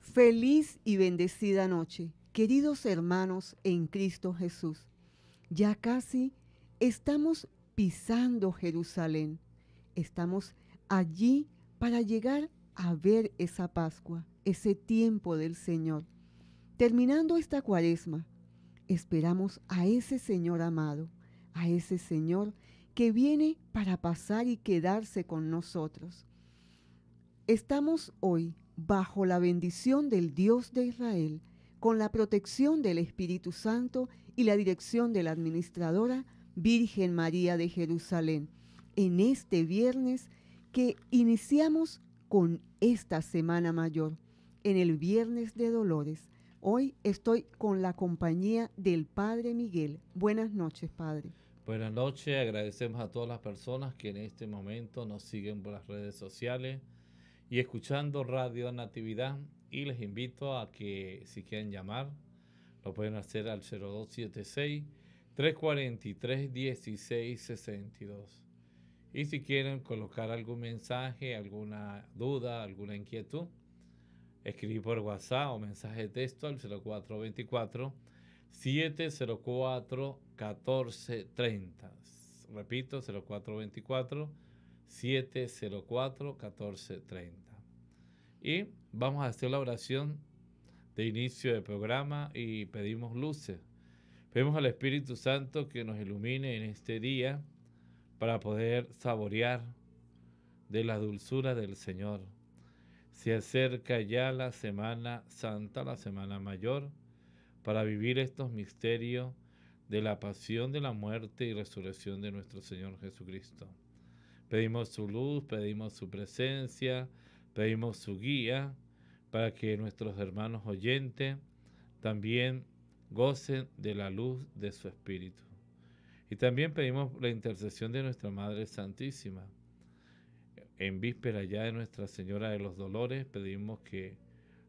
Feliz y bendecida noche, queridos hermanos en Cristo Jesús. Ya casi estamos pisando Jerusalén. Estamos allí para llegar a ver esa Pascua, ese tiempo del Señor. Terminando esta cuaresma, esperamos a ese Señor amado, a ese Señor que viene para pasar y quedarse con nosotros. Estamos hoy bajo la bendición del Dios de Israel, con la protección del Espíritu Santo y la dirección de la administradora Virgen María de Jerusalén, en este viernes que iniciamos con esta Semana Mayor, en el Viernes de Dolores. Hoy estoy con la compañía del Padre Miguel. Buenas noches, Padre. Buenas noches, agradecemos a todas las personas que en este momento nos siguen por las redes sociales y escuchando Radio Natividad. Y les invito a que si quieren llamar, lo pueden hacer al 0276-343-1662. Y si quieren colocar algún mensaje, alguna duda, alguna inquietud, escribir por WhatsApp o mensaje de texto al 0424 704 1430. Repito, 0424 704-1430. Y vamos a hacer la oración de inicio de programa y pedimos luces. Pedimos al Espíritu Santo que nos ilumine en este día para poder saborear de la dulzura del Señor. Se acerca ya la Semana Santa, la Semana Mayor, para vivir estos misterios de la pasión de la muerte y resurrección de nuestro Señor Jesucristo. Pedimos su luz, pedimos su presencia, pedimos su guía para que nuestros hermanos oyentes también gocen de la luz de su Espíritu. Y también pedimos la intercesión de nuestra Madre Santísima. En víspera ya de Nuestra Señora de los Dolores, pedimos que,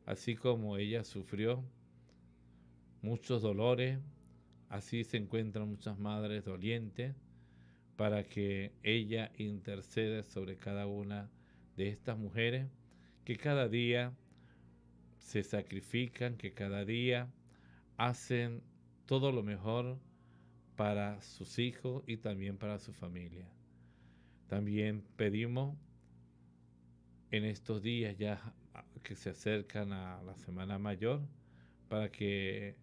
así como ella sufrió muchos dolores, así se encuentran muchas madres dolientes, para que ella interceda sobre cada una de estas mujeres que cada día se sacrifican, que cada día hacen todo lo mejor para sus hijos y también para su familia. También pedimos en estos días ya que se acercan a la Semana Mayor para que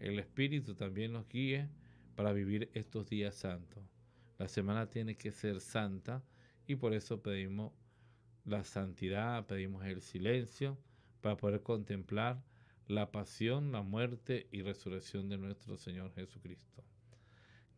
el Espíritu también nos guíe para vivir estos días santos. La semana tiene que ser santa y por eso pedimos la santidad, pedimos el silencio para poder contemplar la pasión, la muerte y resurrección de nuestro Señor Jesucristo.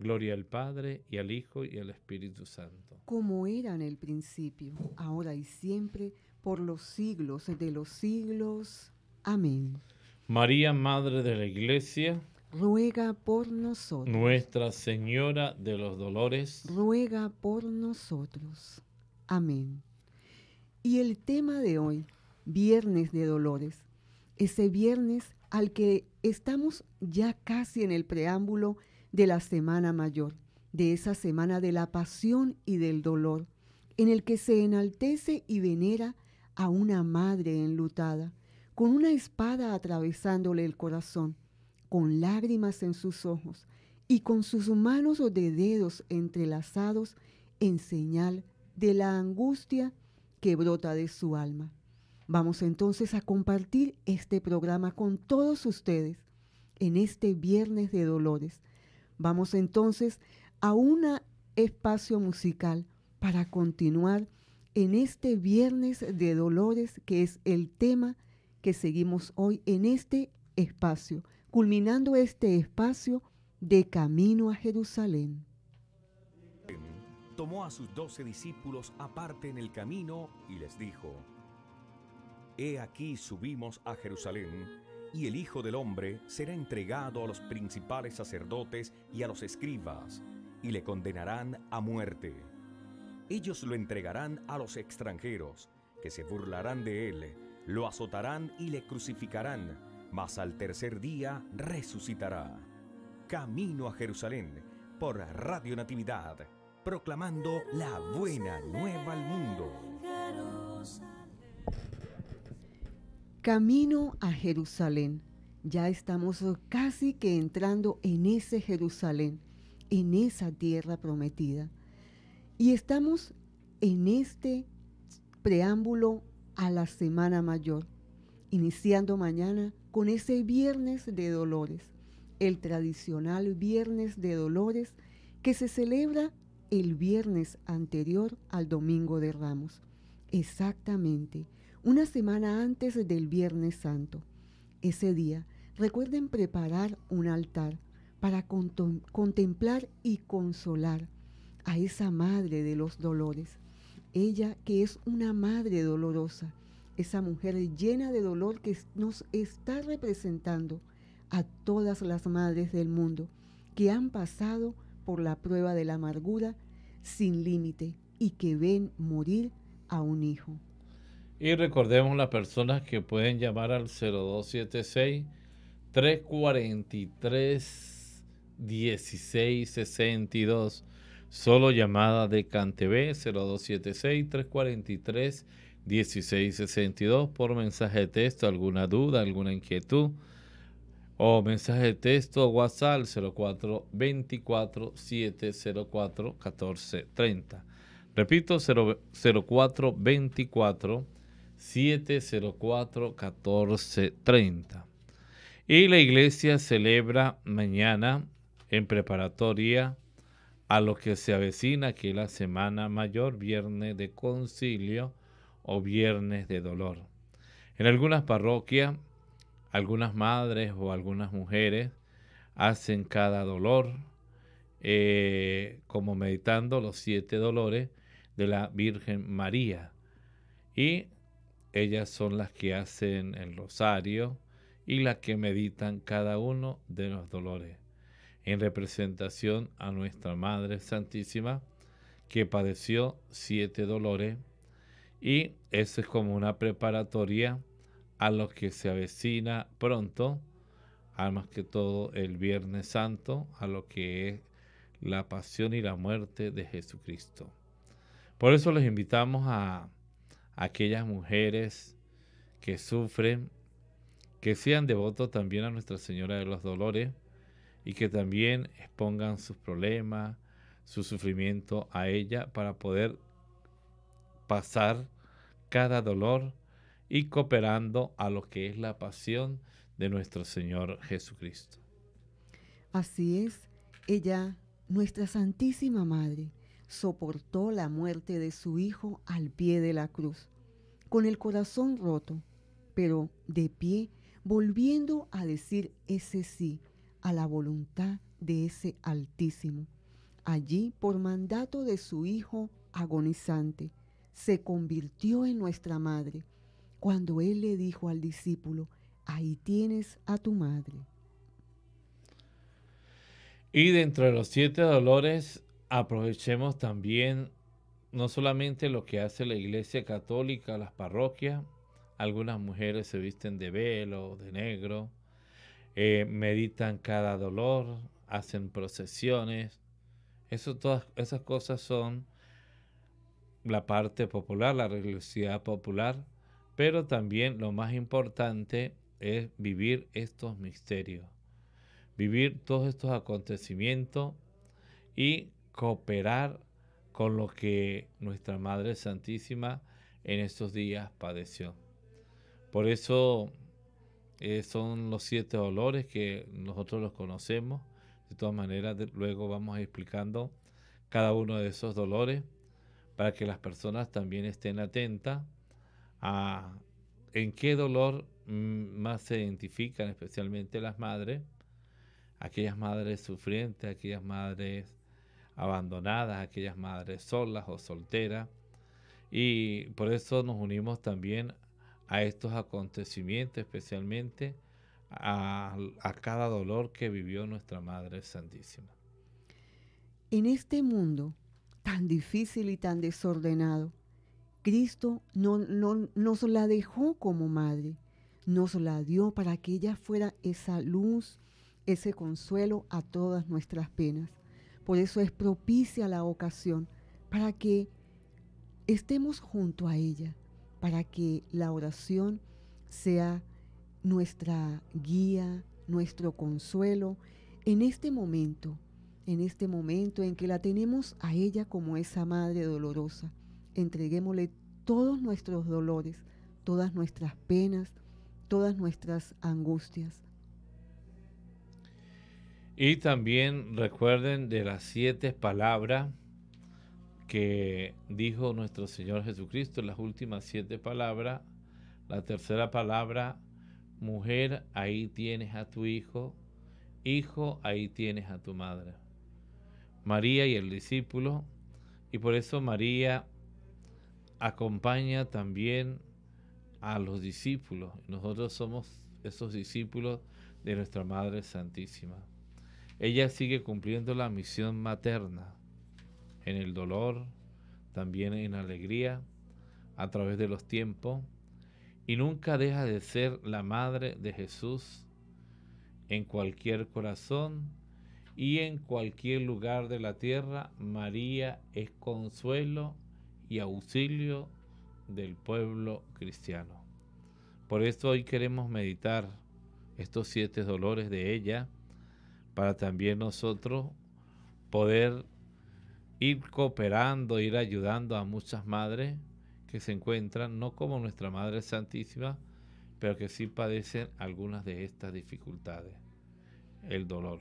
Gloria al Padre y al Hijo y al Espíritu Santo. Como era en el principio, ahora y siempre, por los siglos de los siglos. Amén. María, Madre de la Iglesia ruega por nosotros. Nuestra Señora de los Dolores, ruega por nosotros. Amén. Y el tema de hoy, Viernes de Dolores, ese viernes al que estamos ya casi en el preámbulo de la Semana Mayor, de esa semana de la pasión y del dolor, en el que se enaltece y venera a una madre enlutada, con una espada atravesándole el corazón con lágrimas en sus ojos y con sus manos o de dedos entrelazados en señal de la angustia que brota de su alma. Vamos entonces a compartir este programa con todos ustedes en este Viernes de Dolores. Vamos entonces a un espacio musical para continuar en este Viernes de Dolores, que es el tema que seguimos hoy en este espacio culminando este espacio de camino a Jerusalén. Tomó a sus doce discípulos aparte en el camino y les dijo, He aquí subimos a Jerusalén, y el Hijo del Hombre será entregado a los principales sacerdotes y a los escribas, y le condenarán a muerte. Ellos lo entregarán a los extranjeros, que se burlarán de él, lo azotarán y le crucificarán mas al tercer día resucitará. Camino a Jerusalén por Radio Natividad, proclamando la buena nueva al mundo. Camino a Jerusalén. Ya estamos casi que entrando en ese Jerusalén, en esa tierra prometida. Y estamos en este preámbulo a la Semana Mayor, iniciando mañana con ese viernes de dolores, el tradicional viernes de dolores que se celebra el viernes anterior al domingo de Ramos, exactamente una semana antes del viernes santo. Ese día, recuerden preparar un altar para contemplar y consolar a esa madre de los dolores, ella que es una madre dolorosa, esa mujer llena de dolor que nos está representando a todas las madres del mundo que han pasado por la prueba de la amargura sin límite y que ven morir a un hijo. Y recordemos las personas que pueden llamar al 0276 343 1662. Solo llamada de Cantebé, 0276 343 1662 por mensaje de texto, alguna duda, alguna inquietud o mensaje de texto o WhatsApp 0424 704 1430. Repito, 0424 704 1430. Y la iglesia celebra mañana en preparatoria a lo que se avecina, que es la Semana Mayor, Viernes de Concilio, o viernes de dolor. En algunas parroquias, algunas madres o algunas mujeres hacen cada dolor eh, como meditando los siete dolores de la Virgen María. Y ellas son las que hacen el rosario y las que meditan cada uno de los dolores, en representación a nuestra Madre Santísima, que padeció siete dolores y eso es como una preparatoria a lo que se avecina pronto, más que todo el Viernes Santo, a lo que es la pasión y la muerte de Jesucristo. Por eso les invitamos a aquellas mujeres que sufren, que sean devotos también a Nuestra Señora de los Dolores y que también expongan sus problemas, su sufrimiento a ella para poder pasar cada dolor y cooperando a lo que es la pasión de nuestro Señor Jesucristo. Así es, ella, nuestra Santísima Madre, soportó la muerte de su Hijo al pie de la cruz, con el corazón roto, pero de pie, volviendo a decir ese sí a la voluntad de ese Altísimo, allí por mandato de su Hijo agonizante se convirtió en nuestra madre cuando Él le dijo al discípulo, ahí tienes a tu madre. Y dentro de los siete dolores aprovechemos también no solamente lo que hace la Iglesia Católica, las parroquias, algunas mujeres se visten de velo, de negro, eh, meditan cada dolor, hacen procesiones. Eso, todas esas cosas son la parte popular, la religiosidad popular, pero también lo más importante es vivir estos misterios, vivir todos estos acontecimientos y cooperar con lo que nuestra Madre Santísima en estos días padeció. Por eso eh, son los siete dolores que nosotros los conocemos. De todas maneras, luego vamos explicando cada uno de esos dolores para que las personas también estén atentas a en qué dolor mm, más se identifican, especialmente las madres, aquellas madres sufrientes, aquellas madres abandonadas, aquellas madres solas o solteras. Y por eso nos unimos también a estos acontecimientos, especialmente a, a cada dolor que vivió nuestra Madre Santísima. En este mundo tan difícil y tan desordenado. Cristo no, no, nos la dejó como madre, nos la dio para que ella fuera esa luz, ese consuelo a todas nuestras penas. Por eso es propicia la ocasión, para que estemos junto a ella, para que la oración sea nuestra guía, nuestro consuelo en este momento en este momento en que la tenemos a ella como esa madre dolorosa. Entreguémosle todos nuestros dolores, todas nuestras penas, todas nuestras angustias. Y también recuerden de las siete palabras que dijo nuestro Señor Jesucristo, las últimas siete palabras. La tercera palabra, mujer, ahí tienes a tu hijo. Hijo, ahí tienes a tu madre. María y el discípulo, y por eso María acompaña también a los discípulos. Nosotros somos esos discípulos de nuestra Madre Santísima. Ella sigue cumpliendo la misión materna en el dolor, también en alegría, a través de los tiempos, y nunca deja de ser la madre de Jesús en cualquier corazón y en cualquier lugar de la tierra, María es consuelo y auxilio del pueblo cristiano. Por esto hoy queremos meditar estos siete dolores de ella, para también nosotros poder ir cooperando, ir ayudando a muchas madres que se encuentran, no como nuestra Madre Santísima, pero que sí padecen algunas de estas dificultades, el dolor.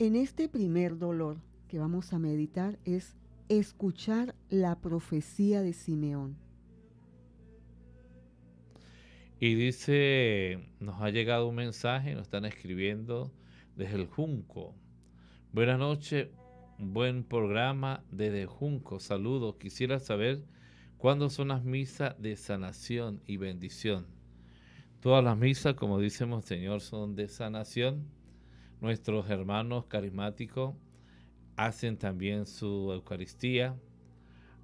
En este primer dolor que vamos a meditar es escuchar la profecía de Simeón. Y dice, nos ha llegado un mensaje, nos están escribiendo desde el Junco. Buenas noches, buen programa desde Junco, saludos. Quisiera saber cuándo son las misas de sanación y bendición. Todas las misas, como dice señor son de sanación Nuestros hermanos carismáticos hacen también su Eucaristía.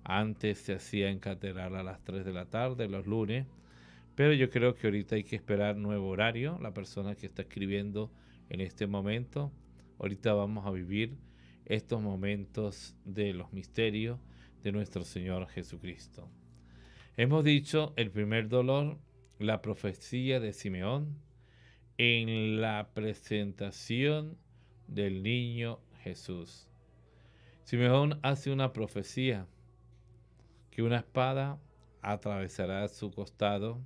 Antes se hacía en catedral a las 3 de la tarde, los lunes. Pero yo creo que ahorita hay que esperar nuevo horario. La persona que está escribiendo en este momento. Ahorita vamos a vivir estos momentos de los misterios de nuestro Señor Jesucristo. Hemos dicho el primer dolor, la profecía de Simeón, en la presentación del niño Jesús. Simeón hace una profecía que una espada atravesará su costado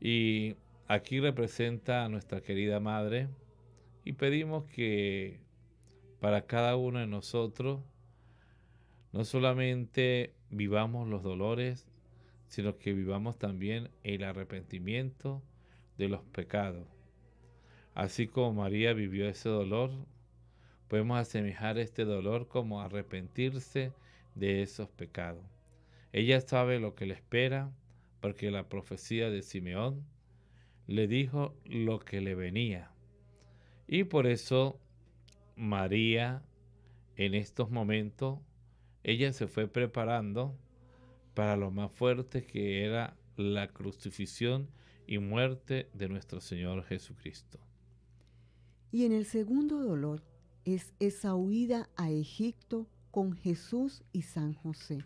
y aquí representa a nuestra querida madre y pedimos que para cada uno de nosotros no solamente vivamos los dolores, sino que vivamos también el arrepentimiento de los pecados. Así como María vivió ese dolor, podemos asemejar este dolor como arrepentirse de esos pecados. Ella sabe lo que le espera porque la profecía de Simeón le dijo lo que le venía. Y por eso María en estos momentos, ella se fue preparando para lo más fuerte que era la crucifixión y muerte de nuestro Señor Jesucristo. Y en el segundo dolor es esa huida a Egipto con Jesús y San José.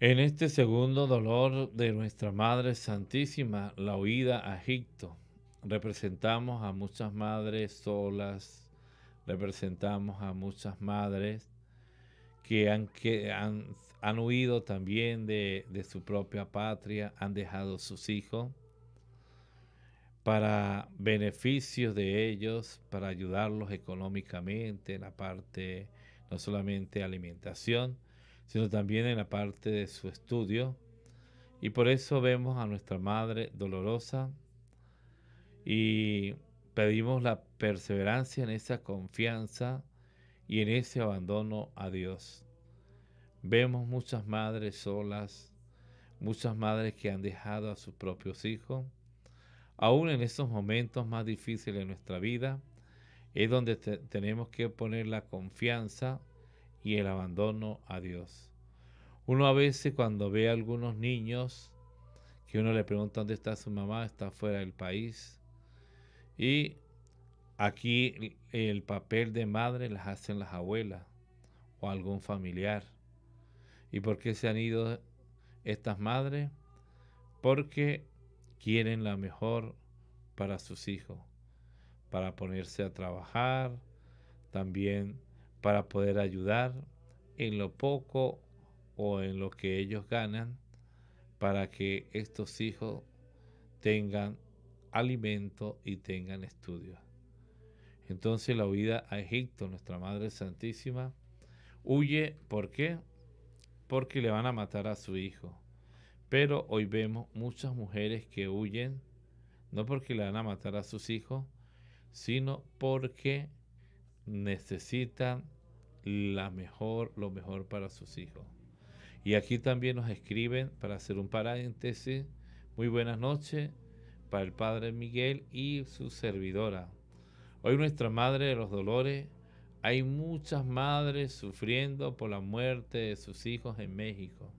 En este segundo dolor de nuestra Madre Santísima, la huida a Egipto, representamos a muchas madres solas, representamos a muchas madres que han, han, huido también de, de, su propia patria, han dejado sus hijos para beneficios de ellos, para ayudarlos económicamente en la parte, no solamente alimentación, sino también en la parte de su estudio. Y por eso vemos a nuestra Madre dolorosa y pedimos la perseverancia en esa confianza y en ese abandono a Dios. Vemos muchas madres solas, muchas madres que han dejado a sus propios hijos. Aún en esos momentos más difíciles de nuestra vida es donde tenemos que poner la confianza y el abandono a Dios. Uno a veces cuando ve algunos niños que uno le pregunta dónde está su mamá, está fuera del país. Y Aquí el papel de madre las hacen las abuelas o algún familiar. ¿Y por qué se han ido estas madres? Porque quieren la mejor para sus hijos, para ponerse a trabajar, también para poder ayudar en lo poco o en lo que ellos ganan para que estos hijos tengan alimento y tengan estudios. Entonces la huida a Egipto, nuestra Madre Santísima, huye, ¿por qué? Porque le van a matar a su hijo. Pero hoy vemos muchas mujeres que huyen, no porque le van a matar a sus hijos, sino porque necesitan la mejor, lo mejor para sus hijos. Y aquí también nos escriben, para hacer un paréntesis, muy buenas noches para el Padre Miguel y su servidora. Hoy nuestra Madre de los Dolores, hay muchas madres sufriendo por la muerte de sus hijos en México,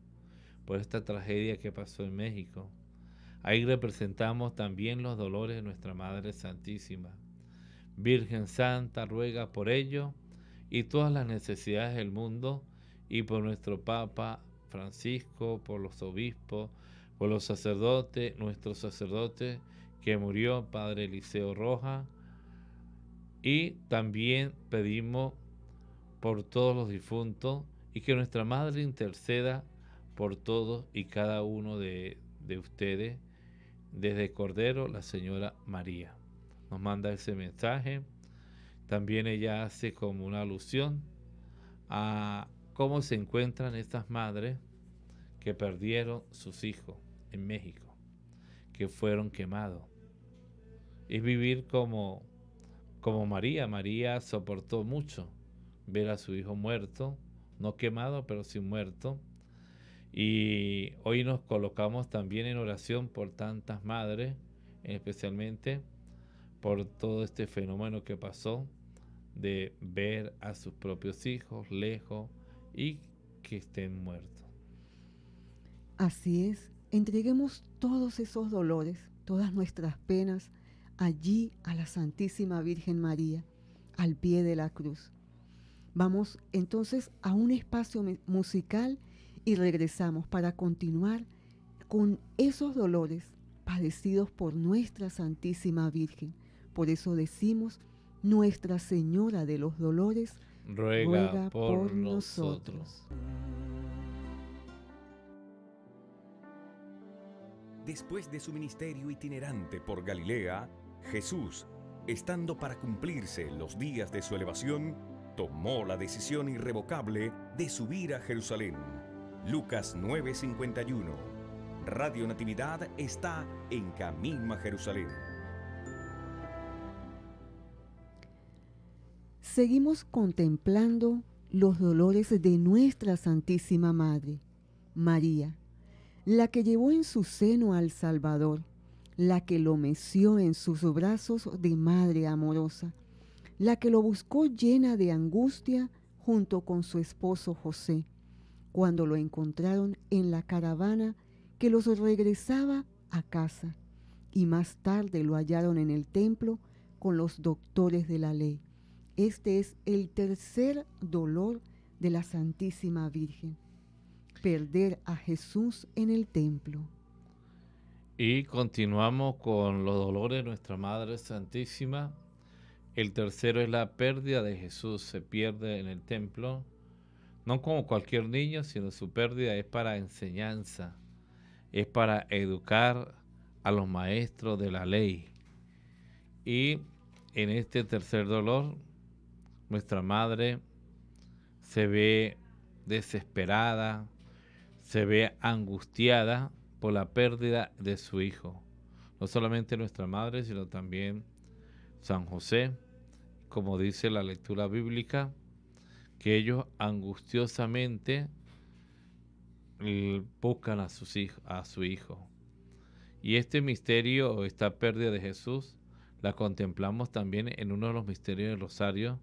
por esta tragedia que pasó en México. Ahí representamos también los dolores de nuestra Madre Santísima. Virgen Santa ruega por ello y todas las necesidades del mundo y por nuestro Papa Francisco, por los obispos, por los sacerdotes, nuestro sacerdote que murió, Padre Eliseo Roja, y también pedimos por todos los difuntos y que nuestra Madre interceda por todos y cada uno de, ustedes, desde Cordero, la Señora María. Nos manda ese mensaje. También ella hace como una alusión a cómo se encuentran estas madres que perdieron sus hijos en México, que fueron quemados. Es vivir como como María, María soportó mucho ver a su hijo muerto, no quemado, pero sí muerto. Y hoy nos colocamos también en oración por tantas madres, especialmente por todo este fenómeno que pasó de ver a sus propios hijos lejos y que estén muertos. Así es, entreguemos todos esos dolores, todas nuestras penas, allí a la Santísima Virgen María, al pie de la cruz. Vamos entonces a un espacio musical y regresamos para continuar con esos dolores padecidos por nuestra Santísima Virgen. Por eso decimos, Nuestra Señora de los Dolores, ruega, por, nosotros. Después de su ministerio itinerante por Galilea, Jesús, estando para cumplirse los días de su elevación, tomó la decisión irrevocable de subir a Jerusalén. Lucas 9:51. Radio Natividad está en camino a Jerusalén. Seguimos contemplando los dolores de nuestra Santísima Madre, María, la que llevó en su seno al Salvador la que lo meció en sus brazos de madre amorosa, la que lo buscó llena de angustia junto con su esposo José, cuando lo encontraron en la caravana que los regresaba a casa, y más tarde lo hallaron en el templo con los doctores de la ley. Este es el tercer dolor de la Santísima Virgen, perder a Jesús en el templo. Y continuamos con los dolores de nuestra Madre Santísima. El tercero es la pérdida de Jesús. Se pierde en el templo. No como cualquier niño, sino su pérdida es para enseñanza. Es para educar a los maestros de la ley. Y en este tercer dolor, nuestra madre se ve desesperada, se ve angustiada por la pérdida de su Hijo. No solamente nuestra Madre, sino también San José, como dice la lectura bíblica, que ellos angustiosamente buscan a, a su Hijo. Y este misterio, esta pérdida de Jesús, la contemplamos también en uno de los misterios del Rosario,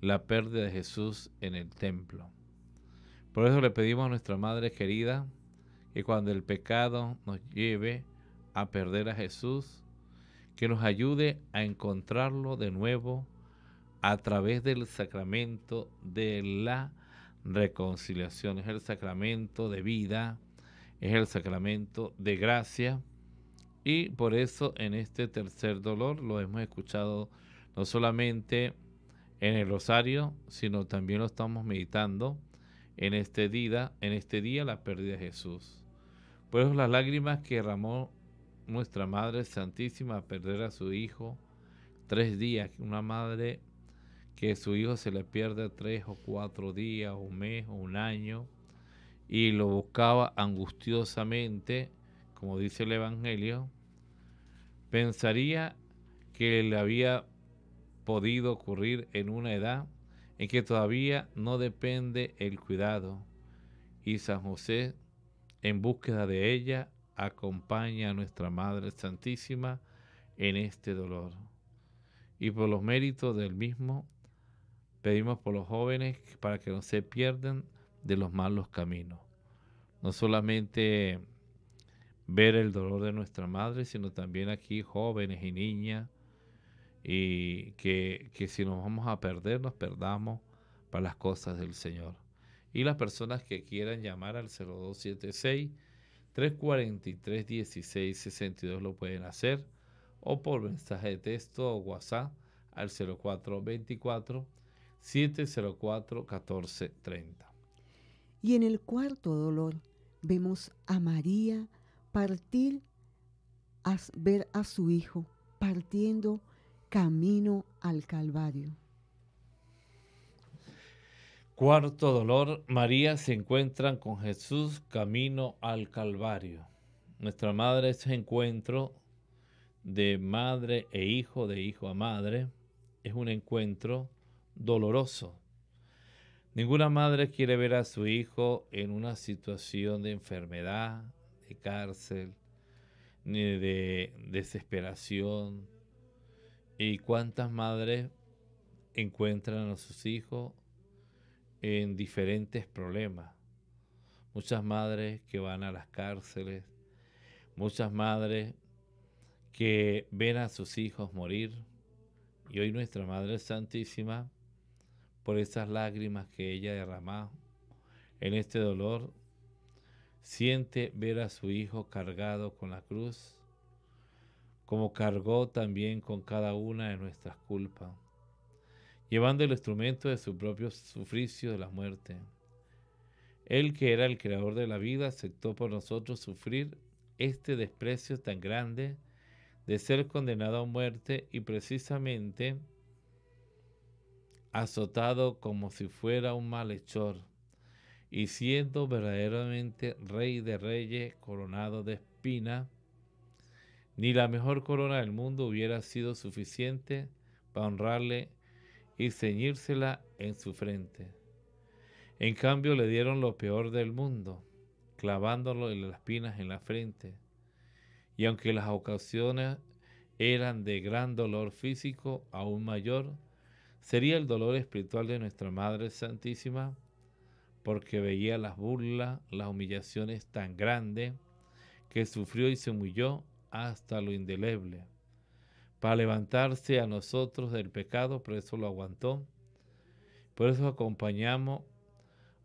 la pérdida de Jesús en el templo. Por eso le pedimos a nuestra Madre querida, y cuando el pecado nos lleve a perder a Jesús, que nos ayude a encontrarlo de nuevo a través del sacramento de la reconciliación. Es el sacramento de vida, es el sacramento de gracia. Y por eso en este tercer dolor lo hemos escuchado no solamente en el rosario, sino también lo estamos meditando en este día, en este día la pérdida de Jesús. Pues las lágrimas que derramó nuestra Madre Santísima a perder a su hijo, tres días, una madre que su hijo se le pierde tres o cuatro días, un mes o un año, y lo buscaba angustiosamente, como dice el Evangelio, pensaría que le había podido ocurrir en una edad en que todavía no depende el cuidado. Y San José en búsqueda de ella, acompaña a nuestra Madre Santísima en este dolor. Y por los méritos del mismo, pedimos por los jóvenes para que no se pierdan de los malos caminos. No solamente ver el dolor de nuestra madre, sino también aquí jóvenes y niñas, y que, que si nos vamos a perder, nos perdamos para las cosas del Señor y las personas que quieran llamar al 0276 343 1662 lo pueden hacer o por mensaje de texto o WhatsApp al 0424 704 1430. Y en el cuarto dolor vemos a María partir a ver a su hijo partiendo camino al Calvario. Cuarto dolor, María se encuentran con Jesús camino al Calvario. Nuestra madre ese encuentro de madre e hijo, de hijo a madre, es un encuentro doloroso. Ninguna madre quiere ver a su hijo en una situación de enfermedad, de cárcel, ni de desesperación. ¿Y cuántas madres encuentran a sus hijos en diferentes problemas. Muchas madres que van a las cárceles, muchas madres que ven a sus hijos morir. Y hoy nuestra Madre Santísima, por esas lágrimas que ella derramó en este dolor, siente ver a su hijo cargado con la cruz, como cargó también con cada una de nuestras culpas llevando el instrumento de su propio sufricio de la muerte. Él que era el creador de la vida aceptó por nosotros sufrir este desprecio tan grande de ser condenado a muerte y precisamente azotado como si fuera un malhechor y siendo verdaderamente rey de reyes coronado de espina, ni la mejor corona del mundo hubiera sido suficiente para honrarle y ceñírsela en su frente. En cambio le dieron lo peor del mundo, clavándolo en las espinas en la frente. Y aunque las ocasiones eran de gran dolor físico aún mayor, sería el dolor espiritual de nuestra Madre Santísima, porque veía las burlas, las humillaciones tan grandes, que sufrió y se humilló hasta lo indeleble para levantarse a nosotros del pecado, por eso lo aguantó. Por eso acompañamos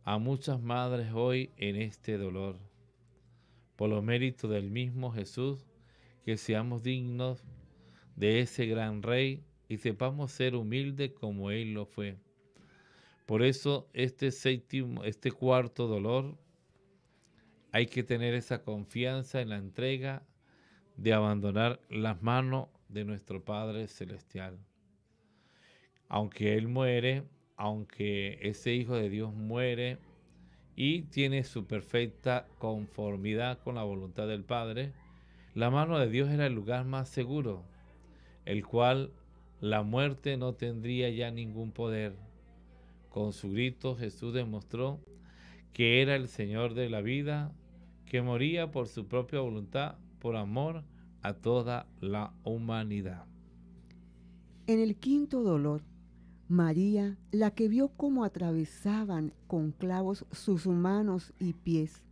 a muchas madres hoy en este dolor, por los méritos del mismo Jesús, que seamos dignos de ese gran rey y sepamos ser humildes como Él lo fue. Por eso este, séptimo, este cuarto dolor, hay que tener esa confianza en la entrega de abandonar las manos de nuestro Padre Celestial. Aunque Él muere, aunque ese Hijo de Dios muere y tiene su perfecta conformidad con la voluntad del Padre, la mano de Dios era el lugar más seguro, el cual la muerte no tendría ya ningún poder. Con su grito Jesús demostró que era el Señor de la vida, que moría por su propia voluntad, por amor a toda la humanidad. En el quinto dolor, María, la que vio cómo atravesaban con clavos sus manos y pies,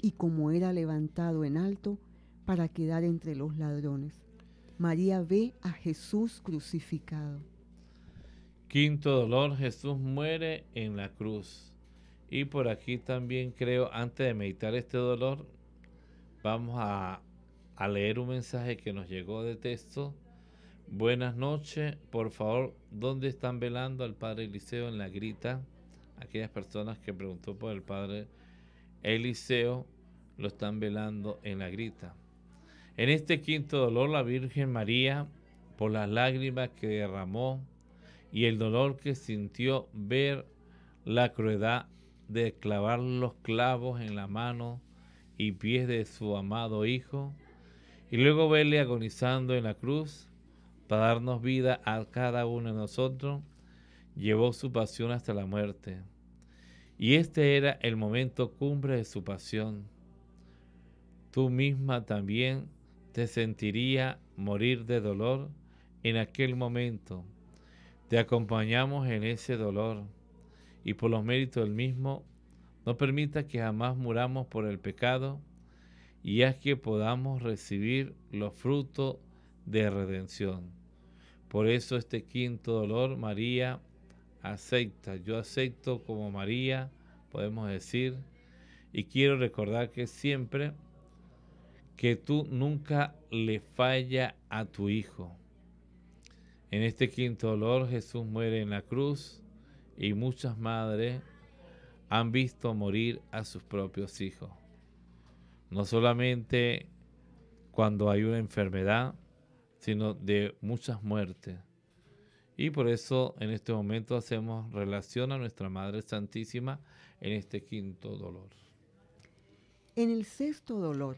y cómo era levantado en alto para quedar entre los ladrones. María ve a Jesús crucificado. Quinto dolor, Jesús muere en la cruz. Y por aquí también creo, antes de meditar este dolor, vamos a a leer un mensaje que nos llegó de texto. Buenas noches, por favor, ¿dónde están velando al padre Eliseo en la grita? Aquellas personas que preguntó por el padre Eliseo lo están velando en la grita. En este quinto dolor, la Virgen María, por las lágrimas que derramó y el dolor que sintió ver la crueldad de clavar los clavos en la mano y pies de su amado Hijo, y luego verle agonizando en la cruz para darnos vida a cada uno de nosotros, llevó su pasión hasta la muerte. Y este era el momento cumbre de su pasión. Tú misma también te sentiría morir de dolor en aquel momento. Te acompañamos en ese dolor y por los méritos del mismo, no permita que jamás muramos por el pecado, y haz que podamos recibir los frutos de redención. Por eso este quinto dolor, María acepta. Yo acepto como María, podemos decir, y quiero recordar que siempre que tú nunca le falla a tu hijo. En este quinto dolor Jesús muere en la cruz y muchas madres han visto morir a sus propios hijos no solamente cuando hay una enfermedad, sino de muchas muertes. Y por eso en este momento hacemos relación a nuestra Madre Santísima en este quinto dolor. En el sexto dolor,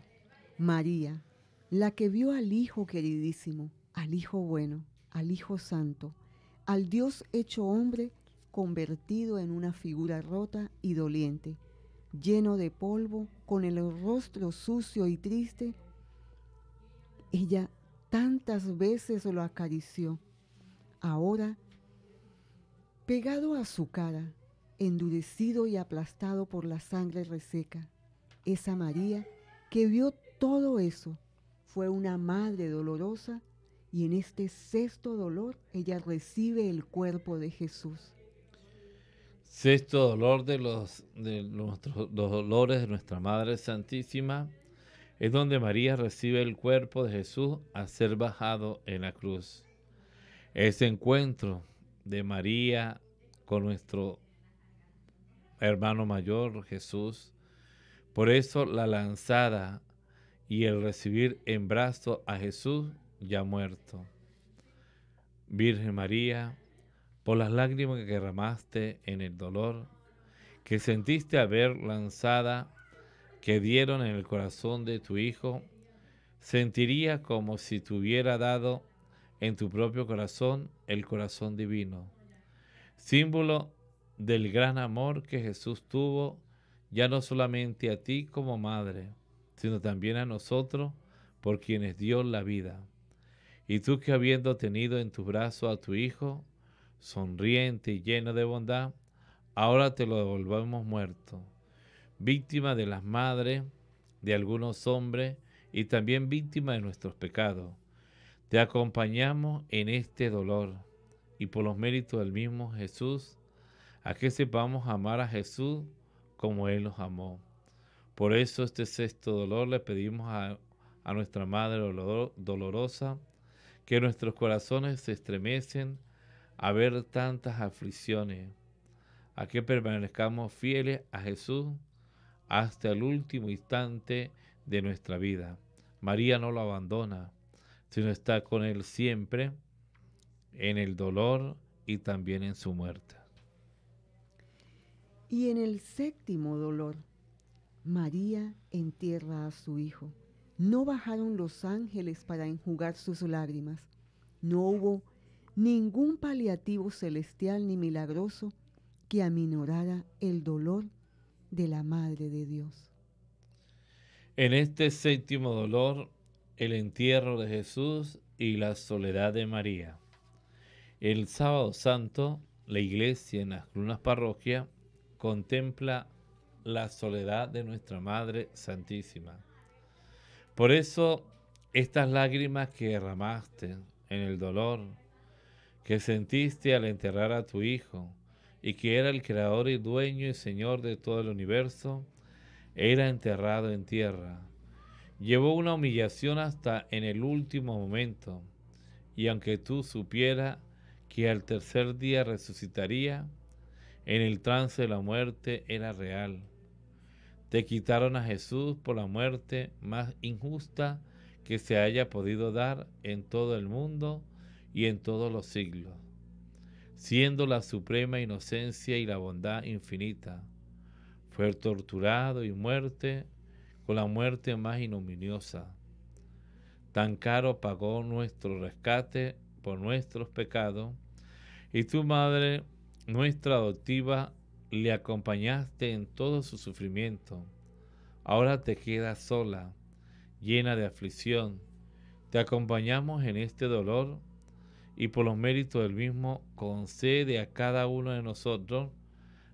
María, la que vio al Hijo queridísimo, al Hijo bueno, al Hijo santo, al Dios hecho hombre, convertido en una figura rota y doliente, lleno de polvo, con el rostro sucio y triste, ella tantas veces lo acarició. Ahora, pegado a su cara, endurecido y aplastado por la sangre reseca, esa María que vio todo eso fue una madre dolorosa y en este sexto dolor ella recibe el cuerpo de Jesús. Sexto dolor de los, de los dolores de nuestra Madre Santísima es donde María recibe el cuerpo de Jesús a ser bajado en la cruz. Ese encuentro de María con nuestro hermano mayor Jesús, por eso la lanzada y el recibir en brazo a Jesús ya muerto. Virgen María, por las lágrimas que derramaste en el dolor que sentiste haber lanzada, que dieron en el corazón de tu Hijo, sentiría como si te hubiera dado en tu propio corazón el corazón divino, símbolo del gran amor que Jesús tuvo ya no solamente a ti como madre, sino también a nosotros por quienes dio la vida. Y tú que habiendo tenido en tu brazo a tu Hijo, sonriente y lleno de bondad, ahora te lo devolvemos muerto, víctima de las madres, de algunos hombres y también víctima de nuestros pecados. Te acompañamos en este dolor y por los méritos del mismo Jesús, a que sepamos amar a Jesús como Él nos amó. Por eso este sexto dolor le pedimos a, a nuestra Madre Dolorosa que nuestros corazones se estremecen a ver tantas aflicciones, a que permanezcamos fieles a Jesús hasta el último instante de nuestra vida. María no lo abandona, sino está con él siempre en el dolor y también en su muerte. Y en el séptimo dolor, María entierra a su hijo. No bajaron los ángeles para enjugar sus lágrimas. No hubo ningún paliativo celestial ni milagroso que aminorara el dolor de la Madre de Dios. En este séptimo dolor, el entierro de Jesús y la soledad de María. El sábado santo, la iglesia en las lunas parroquias contempla la soledad de nuestra Madre Santísima. Por eso, estas lágrimas que derramaste en el dolor, que sentiste al enterrar a tu Hijo y que era el creador y dueño y señor de todo el universo, era enterrado en tierra. Llevó una humillación hasta en el último momento, y aunque tú supieras que al tercer día resucitaría, en el trance de la muerte era real. Te quitaron a Jesús por la muerte más injusta que se haya podido dar en todo el mundo y en todos los siglos, siendo la suprema inocencia y la bondad infinita. Fue torturado y muerte con la muerte más ignominiosa. Tan caro pagó nuestro rescate por nuestros pecados, y tu madre, nuestra adoptiva, le acompañaste en todo su sufrimiento. Ahora te quedas sola, llena de aflicción. Te acompañamos en este dolor y por los méritos del mismo concede a cada uno de nosotros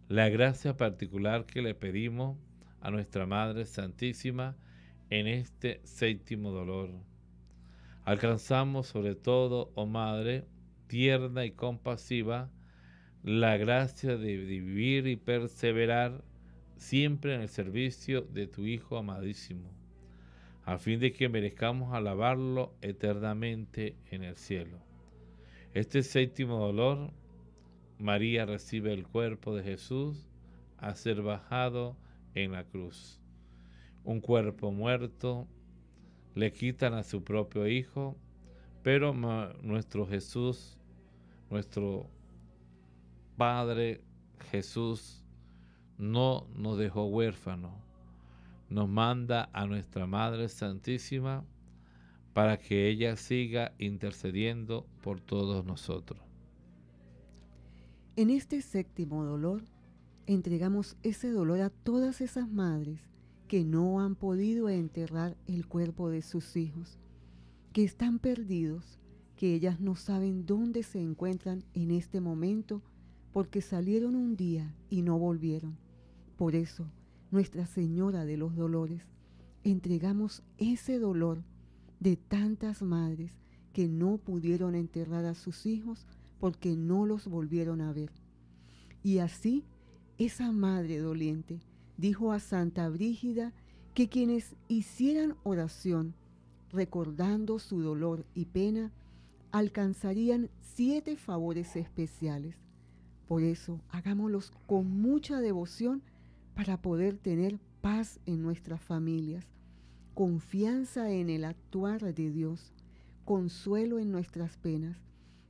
la gracia particular que le pedimos a nuestra Madre Santísima en este séptimo dolor. Alcanzamos sobre todo, oh Madre, tierna y compasiva, la gracia de vivir y perseverar siempre en el servicio de tu Hijo amadísimo, a fin de que merezcamos alabarlo eternamente en el cielo. Este séptimo dolor, María recibe el cuerpo de Jesús a ser bajado en la cruz. Un cuerpo muerto, le quitan a su propio hijo, pero nuestro Jesús, nuestro Padre Jesús, no nos dejó huérfanos. Nos manda a nuestra Madre Santísima para que ella siga intercediendo por todos nosotros. En este séptimo dolor, entregamos ese dolor a todas esas madres que no han podido enterrar el cuerpo de sus hijos, que están perdidos, que ellas no saben dónde se encuentran en este momento porque salieron un día y no volvieron. Por eso, Nuestra Señora de los Dolores, entregamos ese dolor de tantas madres que no pudieron enterrar a sus hijos porque no los volvieron a ver. Y así, esa madre doliente dijo a Santa Brígida que quienes hicieran oración recordando su dolor y pena, alcanzarían siete favores especiales. Por eso, hagámoslos con mucha devoción para poder tener paz en nuestras familias confianza en el actuar de Dios, consuelo en nuestras penas,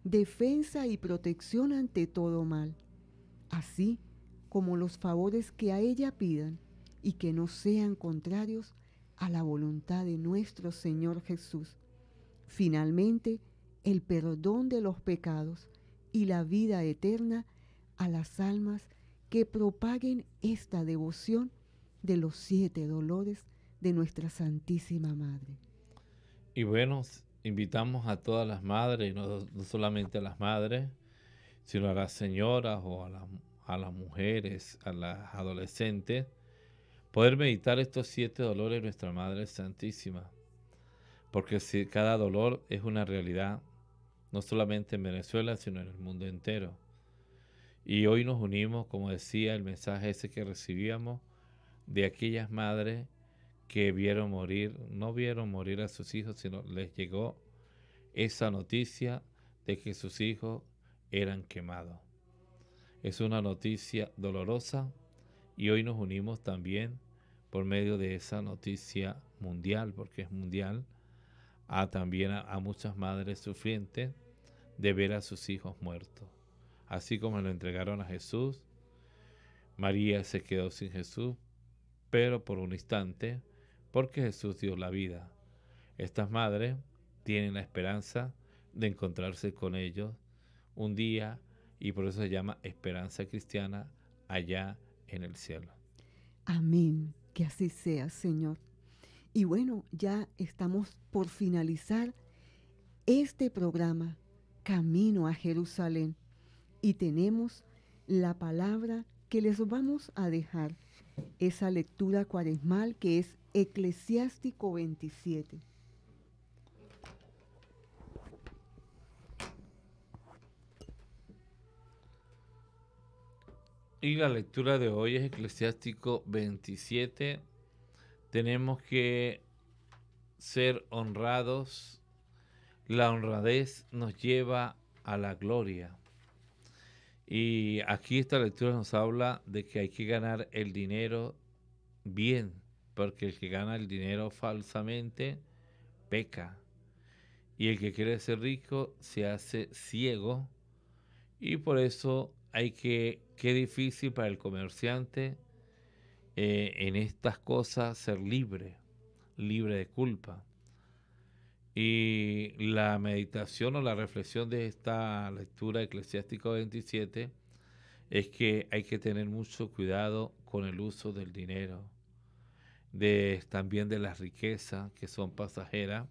defensa y protección ante todo mal, así como los favores que a ella pidan y que no sean contrarios a la voluntad de nuestro Señor Jesús. Finalmente, el perdón de los pecados y la vida eterna a las almas que propaguen esta devoción de los siete dolores de nuestra Santísima Madre. Y bueno, invitamos a todas las madres, no, solamente a las madres, sino a las señoras o a, las mujeres, a las adolescentes, poder meditar estos siete dolores de nuestra Madre Santísima. Porque si cada dolor es una realidad, no solamente en Venezuela, sino en el mundo entero. Y hoy nos unimos, como decía el mensaje ese que recibíamos, de aquellas madres que vieron morir, no vieron morir a sus hijos, sino les llegó esa noticia de que sus hijos eran quemados. Es una noticia dolorosa y hoy nos unimos también por medio de esa noticia mundial, porque es mundial, a también a, muchas madres sufrientes de ver a sus hijos muertos. Así como lo entregaron a Jesús, María se quedó sin Jesús, pero por un instante porque Jesús dio la vida. Estas madres tienen la esperanza de encontrarse con ellos un día y por eso se llama esperanza cristiana allá en el cielo. Amén, que así sea, Señor. Y bueno, ya estamos por finalizar este programa, Camino a Jerusalén, y tenemos la palabra que les vamos a dejar esa lectura cuaresmal que es Eclesiástico 27. Y la lectura de hoy es Eclesiástico 27. Tenemos que ser honrados. La honradez nos lleva a la gloria. Y aquí esta lectura nos habla de que hay que ganar el dinero bien, porque el que gana el dinero falsamente peca. Y el que quiere ser rico se hace ciego. Y por eso hay que, qué difícil para el comerciante eh, en estas cosas ser libre, libre de culpa. Y la meditación o la reflexión de esta lectura Eclesiástico 27 es que hay que tener mucho cuidado con el uso del dinero, de, también de las riquezas que son pasajeras.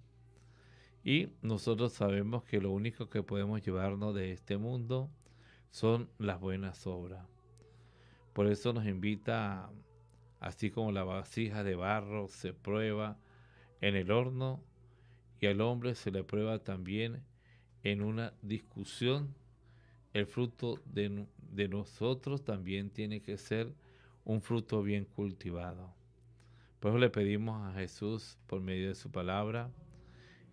Y nosotros sabemos que lo único que podemos llevarnos de este mundo son las buenas obras. Por eso nos invita, así como la vasija de barro se prueba en el horno, y al hombre se le prueba también en una discusión. El fruto de, nosotros también tiene que ser un fruto bien cultivado. Por eso le pedimos a Jesús, por medio de su palabra,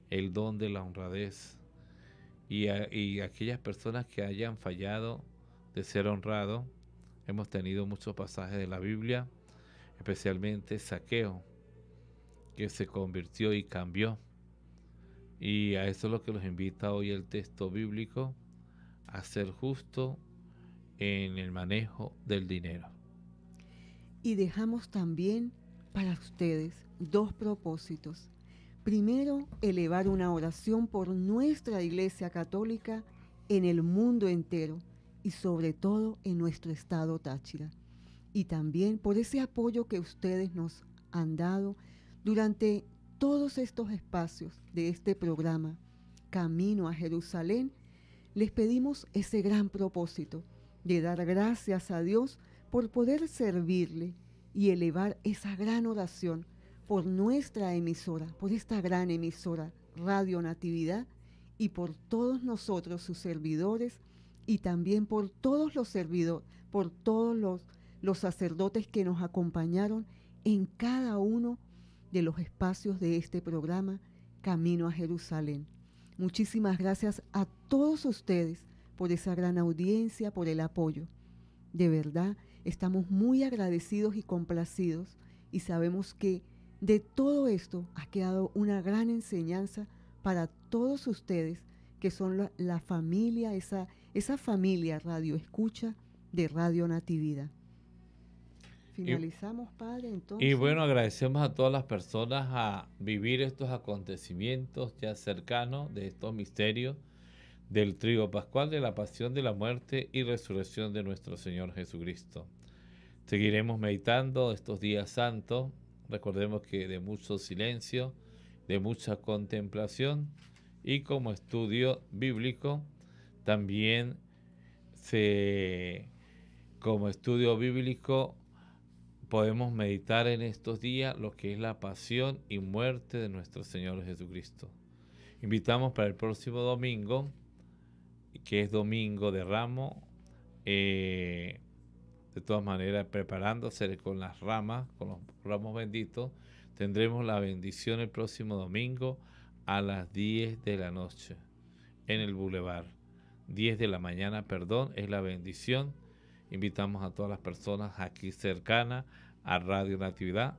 el don de la honradez. Y, aquellas personas que hayan fallado de ser honrado, hemos tenido muchos pasajes de la Biblia, especialmente Saqueo, que se convirtió y cambió. Y a eso es lo que los invita hoy el texto bíblico, a ser justo en el manejo del dinero. Y dejamos también para ustedes dos propósitos. Primero, elevar una oración por nuestra Iglesia Católica en el mundo entero y sobre todo en nuestro estado Táchira. Y también por ese apoyo que ustedes nos han dado durante todos estos espacios de este programa, Camino a Jerusalén, les pedimos ese gran propósito de dar gracias a Dios por poder servirle y elevar esa gran oración por nuestra emisora, por esta gran emisora, Radio Natividad, y por todos nosotros, sus servidores, y también por todos los servidores, por todos los, los sacerdotes que nos acompañaron en cada uno de los espacios de este programa Camino a Jerusalén. Muchísimas gracias a todos ustedes por esa gran audiencia, por el apoyo. De verdad, estamos muy agradecidos y complacidos y sabemos que de todo esto ha quedado una gran enseñanza para todos ustedes que son la, familia, esa, esa familia radio escucha de Radio Natividad. Finalizamos, y, Padre, entonces. Y bueno, agradecemos a todas las personas a vivir estos acontecimientos ya cercanos de estos misterios del trigo pascual de la pasión de la muerte y resurrección de nuestro Señor Jesucristo. Seguiremos meditando estos días santos. Recordemos que de mucho silencio, de mucha contemplación y como estudio bíblico también se como estudio bíblico podemos meditar en estos días lo que es la pasión y muerte de nuestro Señor Jesucristo. Invitamos para el próximo domingo, que es domingo de ramo, eh, de todas maneras preparándose con las ramas, con los ramos benditos, tendremos la bendición el próximo domingo a las 10 de la noche en el Boulevard. 10 de la mañana, perdón, es la bendición Invitamos a todas las personas aquí cercanas a Radio Natividad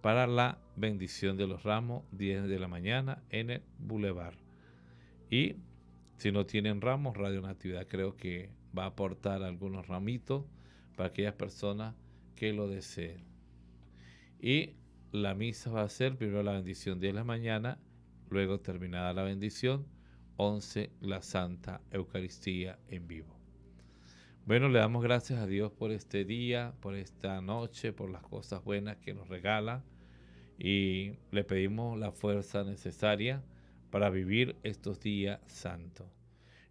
para la bendición de los ramos 10 de la mañana en el Boulevard. Y si no tienen ramos, Radio Natividad creo que va a aportar algunos ramitos para aquellas personas que lo deseen. Y la misa va a ser primero la bendición 10 de la mañana, luego terminada la bendición, 11 la Santa Eucaristía en vivo. Bueno, le damos gracias a Dios por este día, por esta noche, por las cosas buenas que nos regala y le pedimos la fuerza necesaria para vivir estos días santos.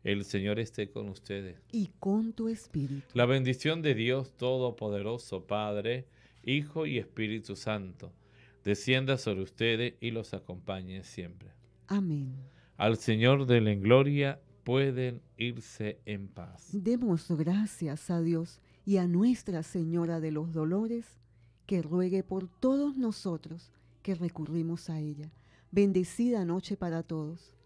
El Señor esté con ustedes. Y con tu espíritu. La bendición de Dios Todopoderoso, Padre, Hijo y Espíritu Santo, descienda sobre ustedes y los acompañe siempre. Amén. Al Señor de En gloria pueden irse en paz. Demos gracias a Dios y a Nuestra Señora de los Dolores, que ruegue por todos nosotros que recurrimos a ella. Bendecida noche para todos.